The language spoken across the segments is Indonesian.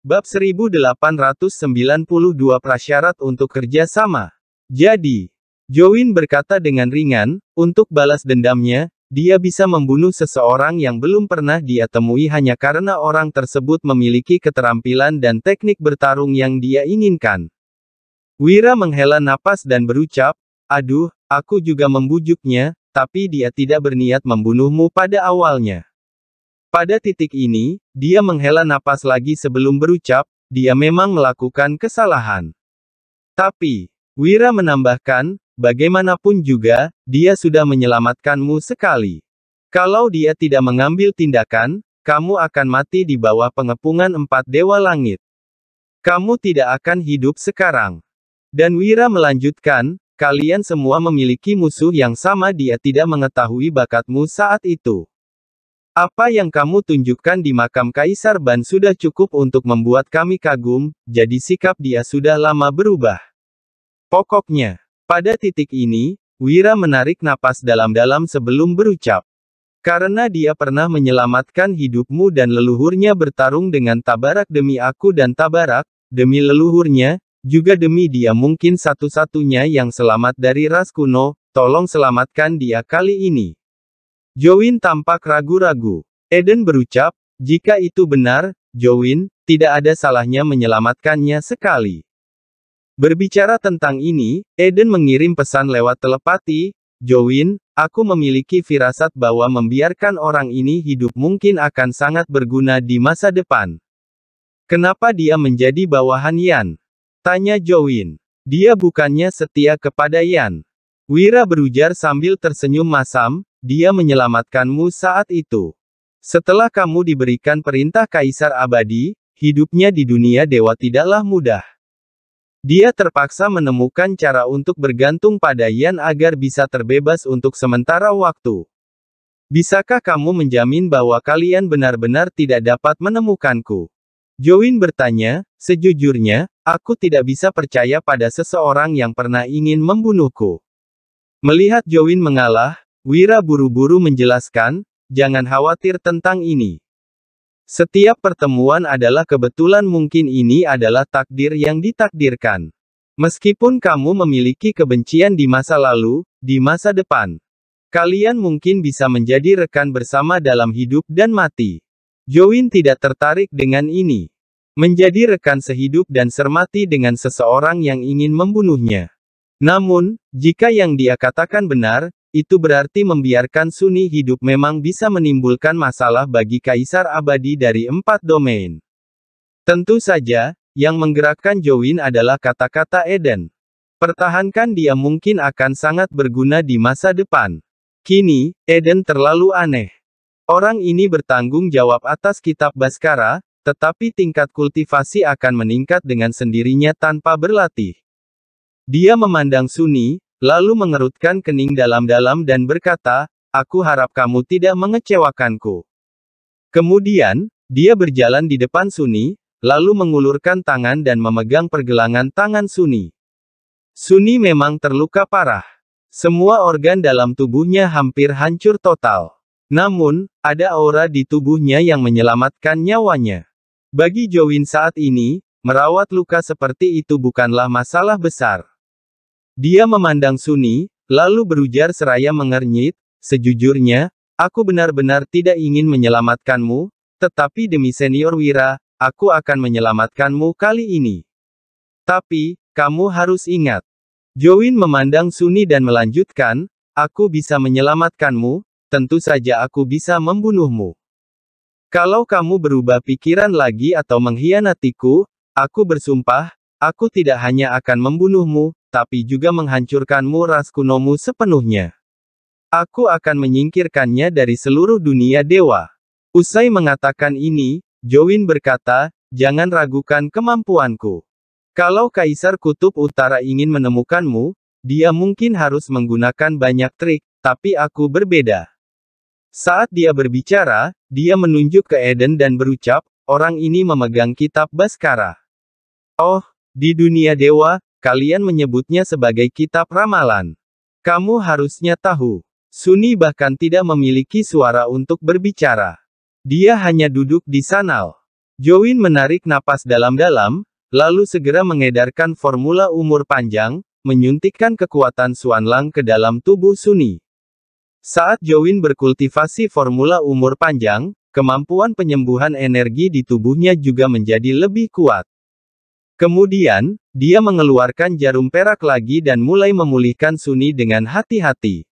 Bab 1892 Prasyarat untuk Kerjasama Jadi, Jowin berkata dengan ringan, untuk balas dendamnya, dia bisa membunuh seseorang yang belum pernah dia temui hanya karena orang tersebut memiliki keterampilan dan teknik bertarung yang dia inginkan. Wira menghela napas dan berucap, aduh, aku juga membujuknya, tapi dia tidak berniat membunuhmu pada awalnya. Pada titik ini, dia menghela napas lagi sebelum berucap, dia memang melakukan kesalahan. Tapi, Wira menambahkan, bagaimanapun juga, dia sudah menyelamatkanmu sekali. Kalau dia tidak mengambil tindakan, kamu akan mati di bawah pengepungan empat dewa langit. Kamu tidak akan hidup sekarang. Dan Wira melanjutkan, kalian semua memiliki musuh yang sama dia tidak mengetahui bakatmu saat itu. Apa yang kamu tunjukkan di makam Kaisar Ban sudah cukup untuk membuat kami kagum, jadi sikap dia sudah lama berubah. Pokoknya, pada titik ini, Wira menarik napas dalam-dalam sebelum berucap. Karena dia pernah menyelamatkan hidupmu dan leluhurnya bertarung dengan tabarak demi aku dan tabarak, demi leluhurnya, juga demi dia mungkin satu-satunya yang selamat dari ras kuno, tolong selamatkan dia kali ini. Jowin tampak ragu-ragu. Eden berucap, jika itu benar, Jowin, tidak ada salahnya menyelamatkannya sekali. Berbicara tentang ini, Eden mengirim pesan lewat telepati, Jowin, aku memiliki firasat bahwa membiarkan orang ini hidup mungkin akan sangat berguna di masa depan. Kenapa dia menjadi bawahan Yan? Tanya Jowin. Dia bukannya setia kepada Yan. Wira berujar sambil tersenyum masam, dia menyelamatkanmu saat itu. Setelah kamu diberikan perintah kaisar abadi, hidupnya di dunia dewa tidaklah mudah. Dia terpaksa menemukan cara untuk bergantung pada Yan agar bisa terbebas untuk sementara waktu. Bisakah kamu menjamin bahwa kalian benar-benar tidak dapat menemukanku? Join bertanya, sejujurnya, aku tidak bisa percaya pada seseorang yang pernah ingin membunuhku. Melihat Join mengalah, Wira buru-buru menjelaskan, jangan khawatir tentang ini. Setiap pertemuan adalah kebetulan mungkin ini adalah takdir yang ditakdirkan. Meskipun kamu memiliki kebencian di masa lalu, di masa depan, kalian mungkin bisa menjadi rekan bersama dalam hidup dan mati. Join tidak tertarik dengan ini. Menjadi rekan sehidup dan sermati dengan seseorang yang ingin membunuhnya. Namun, jika yang dia katakan benar, itu berarti membiarkan Suni hidup memang bisa menimbulkan masalah bagi kaisar abadi dari empat domain. Tentu saja, yang menggerakkan Jowin adalah kata-kata Eden. Pertahankan dia mungkin akan sangat berguna di masa depan. Kini, Eden terlalu aneh. Orang ini bertanggung jawab atas kitab Baskara, tetapi tingkat kultivasi akan meningkat dengan sendirinya tanpa berlatih. Dia memandang Suni. Lalu mengerutkan kening dalam-dalam dan berkata, Aku harap kamu tidak mengecewakanku. Kemudian, dia berjalan di depan Suni, lalu mengulurkan tangan dan memegang pergelangan tangan Suni. Suni memang terluka parah. Semua organ dalam tubuhnya hampir hancur total. Namun, ada aura di tubuhnya yang menyelamatkan nyawanya. Bagi Jowin saat ini, merawat luka seperti itu bukanlah masalah besar. Dia memandang Suni, lalu berujar seraya mengernyit, sejujurnya, aku benar-benar tidak ingin menyelamatkanmu, tetapi demi senior Wira, aku akan menyelamatkanmu kali ini. Tapi, kamu harus ingat. Jowin memandang Suni dan melanjutkan, aku bisa menyelamatkanmu, tentu saja aku bisa membunuhmu. Kalau kamu berubah pikiran lagi atau mengkhianatiku, aku bersumpah, Aku tidak hanya akan membunuhmu, tapi juga menghancurkanmu ras kunomu sepenuhnya. Aku akan menyingkirkannya dari seluruh dunia dewa. Usai mengatakan ini, Jowin berkata, jangan ragukan kemampuanku. Kalau Kaisar Kutub Utara ingin menemukanmu, dia mungkin harus menggunakan banyak trik, tapi aku berbeda. Saat dia berbicara, dia menunjuk ke Eden dan berucap, orang ini memegang kitab Baskara. Oh, di dunia dewa, kalian menyebutnya sebagai kitab ramalan. Kamu harusnya tahu, Suni bahkan tidak memiliki suara untuk berbicara. Dia hanya duduk di sana. Jowin menarik napas dalam-dalam, lalu segera mengedarkan formula umur panjang, menyuntikkan kekuatan Suanlang ke dalam tubuh Suni. Saat Jowin berkultivasi formula umur panjang, kemampuan penyembuhan energi di tubuhnya juga menjadi lebih kuat. Kemudian, dia mengeluarkan jarum perak lagi dan mulai memulihkan Suni dengan hati-hati.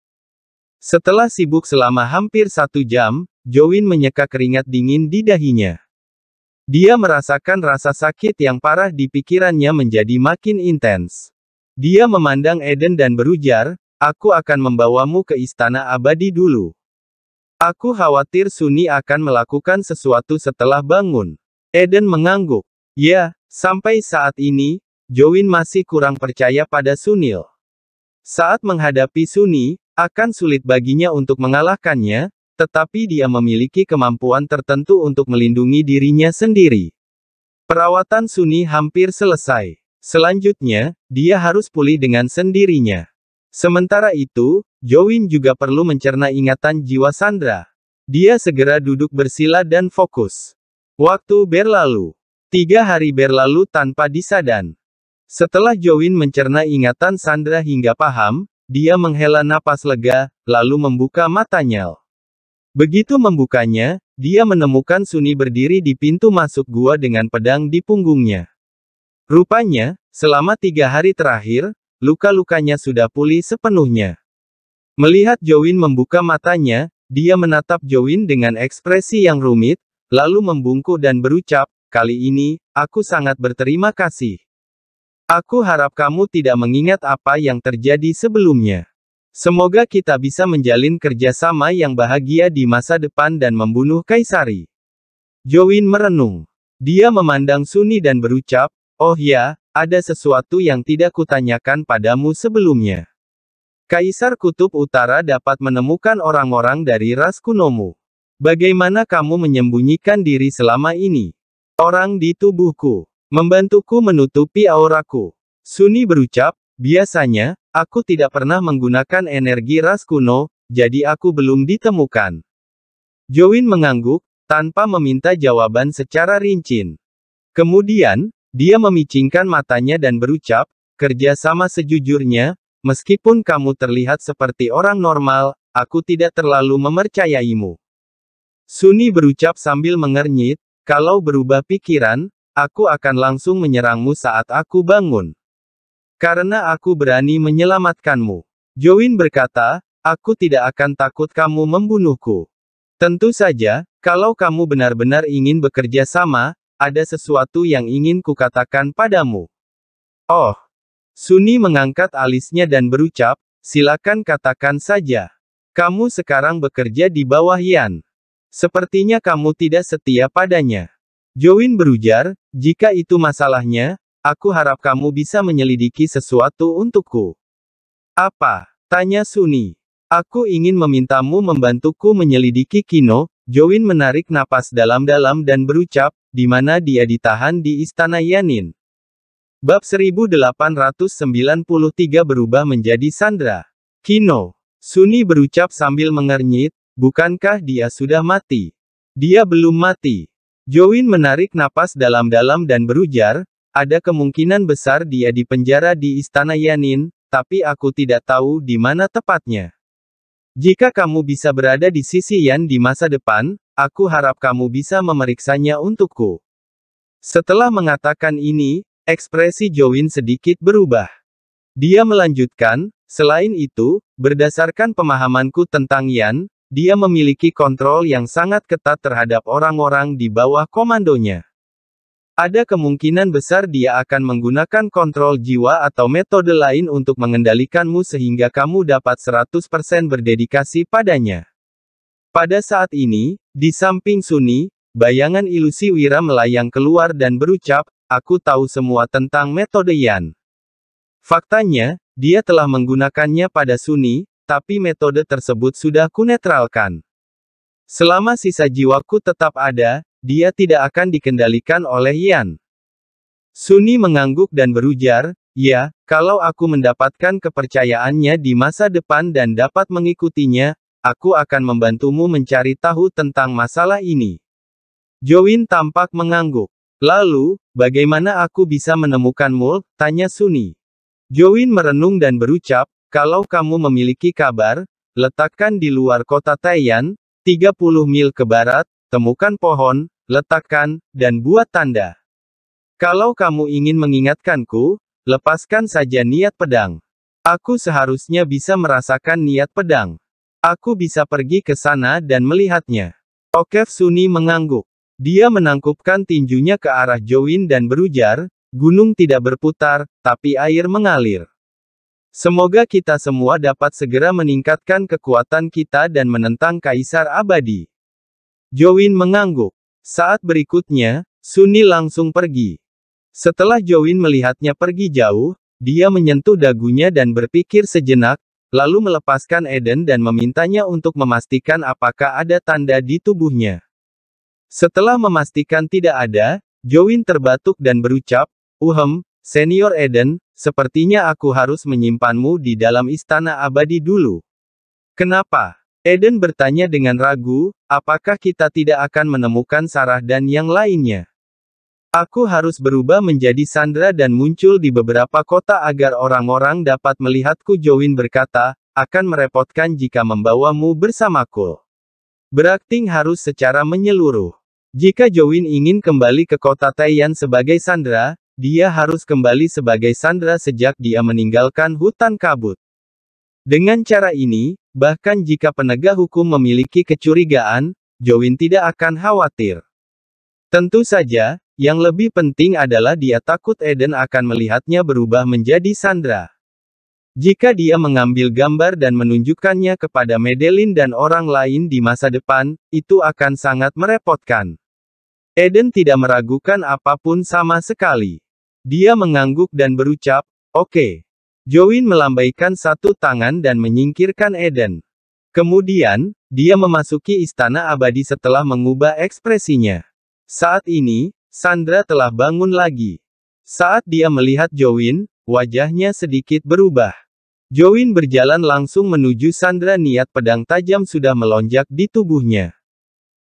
Setelah sibuk selama hampir satu jam, Jowin menyeka keringat dingin di dahinya. Dia merasakan rasa sakit yang parah di pikirannya menjadi makin intens. Dia memandang Eden dan berujar, aku akan membawamu ke istana abadi dulu. Aku khawatir Suni akan melakukan sesuatu setelah bangun. Eden mengangguk. Ya, Sampai saat ini, Jowin masih kurang percaya pada Sunil. Saat menghadapi Suni, akan sulit baginya untuk mengalahkannya, tetapi dia memiliki kemampuan tertentu untuk melindungi dirinya sendiri. Perawatan Suni hampir selesai. Selanjutnya, dia harus pulih dengan sendirinya. Sementara itu, Jowin juga perlu mencerna ingatan jiwa Sandra. Dia segera duduk bersila dan fokus. Waktu berlalu. Tiga hari berlalu tanpa disadan. Setelah Jowin mencerna ingatan Sandra hingga paham, dia menghela napas lega, lalu membuka matanya. Begitu membukanya, dia menemukan Suni berdiri di pintu masuk gua dengan pedang di punggungnya. Rupanya, selama tiga hari terakhir, luka-lukanya sudah pulih sepenuhnya. Melihat Jowin membuka matanya, dia menatap Jowin dengan ekspresi yang rumit, lalu membungkuk dan berucap, kali ini, aku sangat berterima kasih. Aku harap kamu tidak mengingat apa yang terjadi sebelumnya. Semoga kita bisa menjalin kerjasama yang bahagia di masa depan dan membunuh Kaisari. Jowin merenung. Dia memandang Suni dan berucap, Oh ya, ada sesuatu yang tidak kutanyakan padamu sebelumnya. Kaisar Kutub Utara dapat menemukan orang-orang dari ras kunomu. Bagaimana kamu menyembunyikan diri selama ini? orang di tubuhku, membantuku menutupi auraku. Suni berucap, biasanya, aku tidak pernah menggunakan energi ras kuno, jadi aku belum ditemukan. Jowin mengangguk, tanpa meminta jawaban secara rinci. Kemudian, dia memicingkan matanya dan berucap, kerja sama sejujurnya, meskipun kamu terlihat seperti orang normal, aku tidak terlalu memercayaimu. Suni berucap sambil mengernyit, kalau berubah pikiran, aku akan langsung menyerangmu saat aku bangun. Karena aku berani menyelamatkanmu. Join berkata, aku tidak akan takut kamu membunuhku. Tentu saja, kalau kamu benar-benar ingin bekerja sama, ada sesuatu yang ingin kukatakan padamu. Oh. Suni mengangkat alisnya dan berucap, silakan katakan saja. Kamu sekarang bekerja di bawah Yan. Sepertinya kamu tidak setia padanya. Join berujar, jika itu masalahnya, aku harap kamu bisa menyelidiki sesuatu untukku. Apa? Tanya Suni. Aku ingin memintamu membantuku menyelidiki Kino, Join menarik napas dalam-dalam dan berucap, di mana dia ditahan di Istana Yanin. Bab 1893 berubah menjadi Sandra. Kino. Suni berucap sambil mengernyit, Bukankah dia sudah mati? Dia belum mati. Jowin menarik napas dalam-dalam dan berujar, ada kemungkinan besar dia dipenjara di istana Yanin, tapi aku tidak tahu di mana tepatnya. Jika kamu bisa berada di sisi Yan di masa depan, aku harap kamu bisa memeriksanya untukku. Setelah mengatakan ini, ekspresi Jowin sedikit berubah. Dia melanjutkan, selain itu, berdasarkan pemahamanku tentang Yan, dia memiliki kontrol yang sangat ketat terhadap orang-orang di bawah komandonya. Ada kemungkinan besar dia akan menggunakan kontrol jiwa atau metode lain untuk mengendalikanmu sehingga kamu dapat 100% berdedikasi padanya. Pada saat ini, di samping Suni, bayangan ilusi Wira melayang keluar dan berucap, aku tahu semua tentang metode Yan. Faktanya, dia telah menggunakannya pada Suni, tapi metode tersebut sudah kunetralkan. Selama sisa jiwaku tetap ada, dia tidak akan dikendalikan oleh Yan. Suni mengangguk dan berujar, ya, kalau aku mendapatkan kepercayaannya di masa depan dan dapat mengikutinya, aku akan membantumu mencari tahu tentang masalah ini. Jowin tampak mengangguk. Lalu, bagaimana aku bisa menemukan Mul? Tanya Suni. Jowin merenung dan berucap, kalau kamu memiliki kabar, letakkan di luar kota Taiyan, 30 mil ke barat, temukan pohon, letakkan, dan buat tanda. Kalau kamu ingin mengingatkanku, lepaskan saja niat pedang. Aku seharusnya bisa merasakan niat pedang. Aku bisa pergi ke sana dan melihatnya. Okev Suni mengangguk. Dia menangkupkan tinjunya ke arah Jowin dan berujar, gunung tidak berputar, tapi air mengalir. Semoga kita semua dapat segera meningkatkan kekuatan kita dan menentang kaisar abadi. Jowin mengangguk. Saat berikutnya, Suni langsung pergi. Setelah Jowin melihatnya pergi jauh, dia menyentuh dagunya dan berpikir sejenak, lalu melepaskan Eden dan memintanya untuk memastikan apakah ada tanda di tubuhnya. Setelah memastikan tidak ada, Jowin terbatuk dan berucap, Uhem, Senior Eden, Sepertinya aku harus menyimpanmu di dalam istana abadi dulu. Kenapa? Eden bertanya dengan ragu, apakah kita tidak akan menemukan Sarah dan yang lainnya? Aku harus berubah menjadi Sandra dan muncul di beberapa kota agar orang-orang dapat melihatku Jowin berkata, akan merepotkan jika membawamu bersamaku. Berakting harus secara menyeluruh. Jika Jowin ingin kembali ke kota Taiyan sebagai Sandra, dia harus kembali sebagai Sandra sejak dia meninggalkan hutan kabut. Dengan cara ini, bahkan jika penegak hukum memiliki kecurigaan, Jowin tidak akan khawatir. Tentu saja, yang lebih penting adalah dia takut Eden akan melihatnya berubah menjadi Sandra. Jika dia mengambil gambar dan menunjukkannya kepada Medellin dan orang lain di masa depan, itu akan sangat merepotkan. Eden tidak meragukan apapun sama sekali. Dia mengangguk dan berucap, oke. Okay. Join melambaikan satu tangan dan menyingkirkan Eden. Kemudian, dia memasuki istana abadi setelah mengubah ekspresinya. Saat ini, Sandra telah bangun lagi. Saat dia melihat Join, wajahnya sedikit berubah. Join berjalan langsung menuju Sandra niat pedang tajam sudah melonjak di tubuhnya.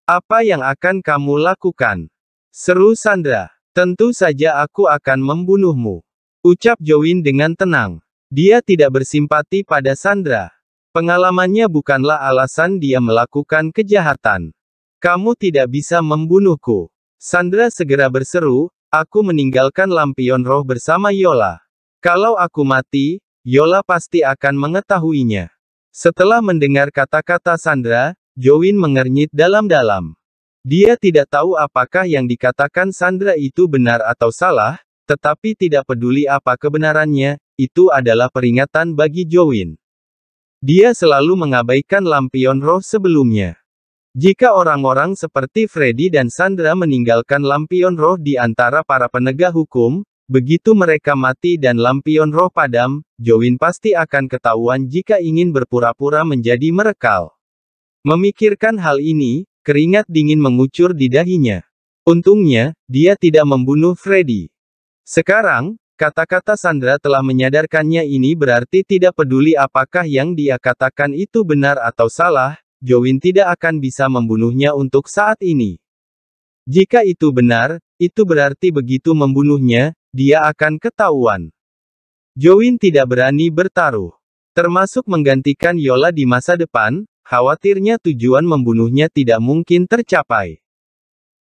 Apa yang akan kamu lakukan? Seru Sandra. Tentu saja aku akan membunuhmu. Ucap Jowin dengan tenang. Dia tidak bersimpati pada Sandra. Pengalamannya bukanlah alasan dia melakukan kejahatan. Kamu tidak bisa membunuhku. Sandra segera berseru, aku meninggalkan lampion roh bersama Yola. Kalau aku mati, Yola pasti akan mengetahuinya. Setelah mendengar kata-kata Sandra, Jowin mengernyit dalam-dalam. Dia tidak tahu apakah yang dikatakan Sandra itu benar atau salah, tetapi tidak peduli apa kebenarannya, itu adalah peringatan bagi Jowin. Dia selalu mengabaikan lampion roh sebelumnya. Jika orang-orang seperti Freddy dan Sandra meninggalkan lampion roh di antara para penegak hukum, begitu mereka mati dan lampion roh padam, Jowin pasti akan ketahuan jika ingin berpura-pura menjadi merekal. Memikirkan hal ini, Keringat dingin mengucur di dahinya. Untungnya, dia tidak membunuh Freddy. Sekarang, kata-kata Sandra telah menyadarkannya ini berarti tidak peduli apakah yang dia katakan itu benar atau salah, Jowin tidak akan bisa membunuhnya untuk saat ini. Jika itu benar, itu berarti begitu membunuhnya, dia akan ketahuan. Jowin tidak berani bertaruh. Termasuk menggantikan Yola di masa depan, Khawatirnya tujuan membunuhnya tidak mungkin tercapai.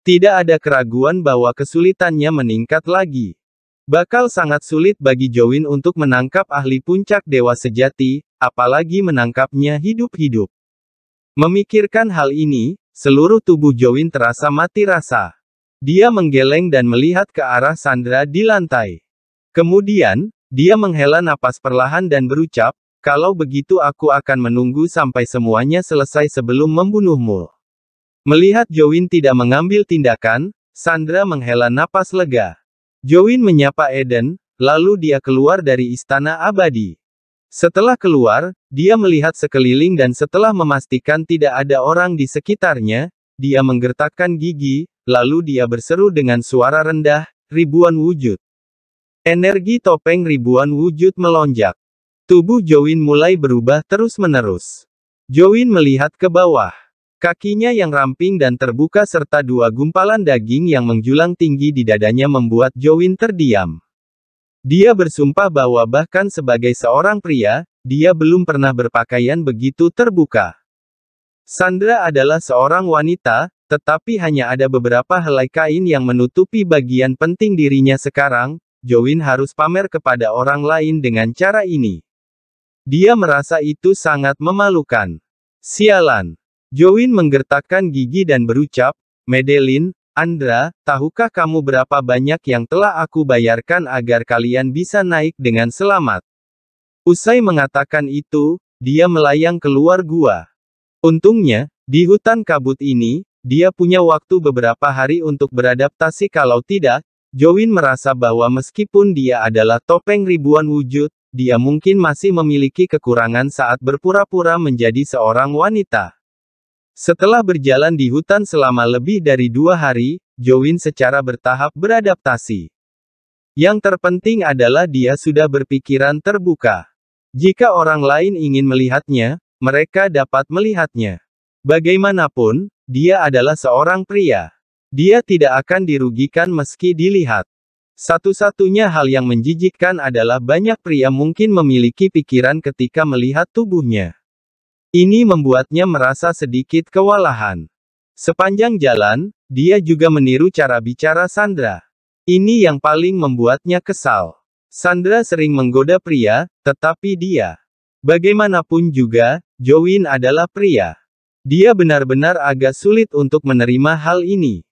Tidak ada keraguan bahwa kesulitannya meningkat lagi. Bakal sangat sulit bagi Jowin untuk menangkap ahli puncak dewa sejati, apalagi menangkapnya hidup-hidup. Memikirkan hal ini, seluruh tubuh Jowin terasa mati rasa. Dia menggeleng dan melihat ke arah Sandra di lantai. Kemudian, dia menghela napas perlahan dan berucap, kalau begitu aku akan menunggu sampai semuanya selesai sebelum membunuhmu. Melihat Jowin tidak mengambil tindakan, Sandra menghela napas lega. Jowin menyapa Eden, lalu dia keluar dari istana abadi. Setelah keluar, dia melihat sekeliling dan setelah memastikan tidak ada orang di sekitarnya, dia menggertakkan gigi, lalu dia berseru dengan suara rendah, ribuan wujud. Energi topeng ribuan wujud melonjak. Tubuh Jowin mulai berubah terus-menerus. Jowin melihat ke bawah. Kakinya yang ramping dan terbuka serta dua gumpalan daging yang menjulang tinggi di dadanya membuat Jowin terdiam. Dia bersumpah bahwa bahkan sebagai seorang pria, dia belum pernah berpakaian begitu terbuka. Sandra adalah seorang wanita, tetapi hanya ada beberapa helai kain yang menutupi bagian penting dirinya sekarang, Jowin harus pamer kepada orang lain dengan cara ini. Dia merasa itu sangat memalukan. Sialan. Join menggertakkan gigi dan berucap, Medelin, Andra, tahukah kamu berapa banyak yang telah aku bayarkan agar kalian bisa naik dengan selamat? Usai mengatakan itu, dia melayang keluar gua. Untungnya, di hutan kabut ini, dia punya waktu beberapa hari untuk beradaptasi kalau tidak, Jowin merasa bahwa meskipun dia adalah topeng ribuan wujud, dia mungkin masih memiliki kekurangan saat berpura-pura menjadi seorang wanita. Setelah berjalan di hutan selama lebih dari dua hari, Jowin secara bertahap beradaptasi. Yang terpenting adalah dia sudah berpikiran terbuka. Jika orang lain ingin melihatnya, mereka dapat melihatnya. Bagaimanapun, dia adalah seorang pria. Dia tidak akan dirugikan meski dilihat. Satu-satunya hal yang menjijikkan adalah banyak pria mungkin memiliki pikiran ketika melihat tubuhnya. Ini membuatnya merasa sedikit kewalahan. Sepanjang jalan, dia juga meniru cara bicara Sandra. Ini yang paling membuatnya kesal. Sandra sering menggoda pria, tetapi dia. Bagaimanapun juga, Jowin adalah pria. Dia benar-benar agak sulit untuk menerima hal ini.